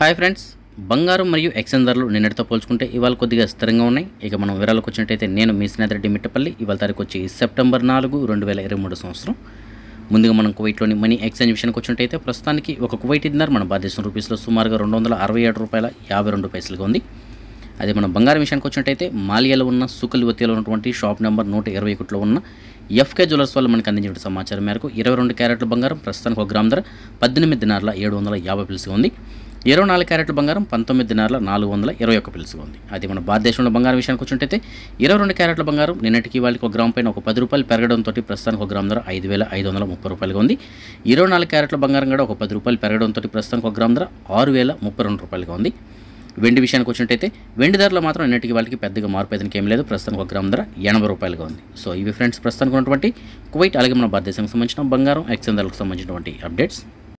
hi friends బంగారం మరియు exchange ధరలు నిన్నటితో పోల్చుకుంటే ఇవాళ కొద్దిగా స్థిరంగా ఉన్నాయి ఇక మనం వివరాలకు వచ్చినట్టయితే నేను మీ స్నేహితుడి మిట్టపల్లి ఇవాళ తారీఖు వచ్చి సెప్టెంబర్ నాలుగు రెండు వేల ఇరవై మూడు సంవత్సరం ముందుగా మనం కువైట్లోని మనీ ఎక్స్చేంజ్ విషయానికి వచ్చినట్టయితే ప్రస్తుతానికి ఒక కువైట్ ఇన్నర్ మన భారతదేశం రూపీస్లో సుమారుగా రెండు వందల అరవై ఏడు రూపాయల యాభై రెండు పైసలుగా ఉంది అదే మనం బంగారం విషయానికి వచ్చినట్టయితే మాలియాలో ఉన్న సుకలివతిలో ఉన్నటువంటి షాప్ నెంబర్ నూట ఇరవై ఒకటిలో ఉన్న ఎఫ్కే జ్యువెలర్స్ వల్ల మనకు అందించిన సమాచారం మేరకు ఇరవై రెండు క్యారెట్ల బంగారం ప్రస్తుతానికి ఒక గ్రామ్ ధర పద్దెనిమిది దినార్ల ఏడు వందల యాభై పిలుసుగా ఉంది ఇరవై నాలుగు క్యారెట్ల బంగారం పంతొమ్మిది దినాల నాలుగు వందల ఇరవై ఒక్క పిలుసుగా ఉంది అది మన భారతదేశంలో బంగారం విషయానికి వచ్చినట్టయితే ఇరవై రెండు క్యారెట్ల బంగారం నిన్నటికి వాళ్ళకి ఒక గ్రామ్ పైన ఒక పది రూపాయలు పెరగడంతో ప్రస్తుతానికి ఒక గ్రామ్ ధర ఐదు వేల ఐదు వందల ముప్పై రూపాయలుగా ఉంది ఇరవై నాలుగు క్యారెట్ల బంగారం కూడా ఒక పది రూపాయలు పెరగడంతో ప్రస్తుతానికి ఒక గ్రామ్ ధర ఆరు వేల ముప్పై రెండు రూపాయలుగా ఉంది వెండి విషయానికి వచ్చినట్టయితే వెండి ధరలు మాత్రం నిన్నటికి వాళ్ళకి పెద్దగా మార్పు అయితే ఏం లేదు ప్రస్తుతానికి ఒక గ్రామ్ ధర ఎనభై రూపాయలుగా ఉంది సో ఇవి ఫ్రెండ్స్ ప్రస్తుతానికి ఉన్నటువంటి కువైట్ అలాగే మన భారతదేశానికి సంబంధించిన బంగారం ఎక్సెంజ్ ధరలకు సంబంధించినటువంటి అప్డేట్స్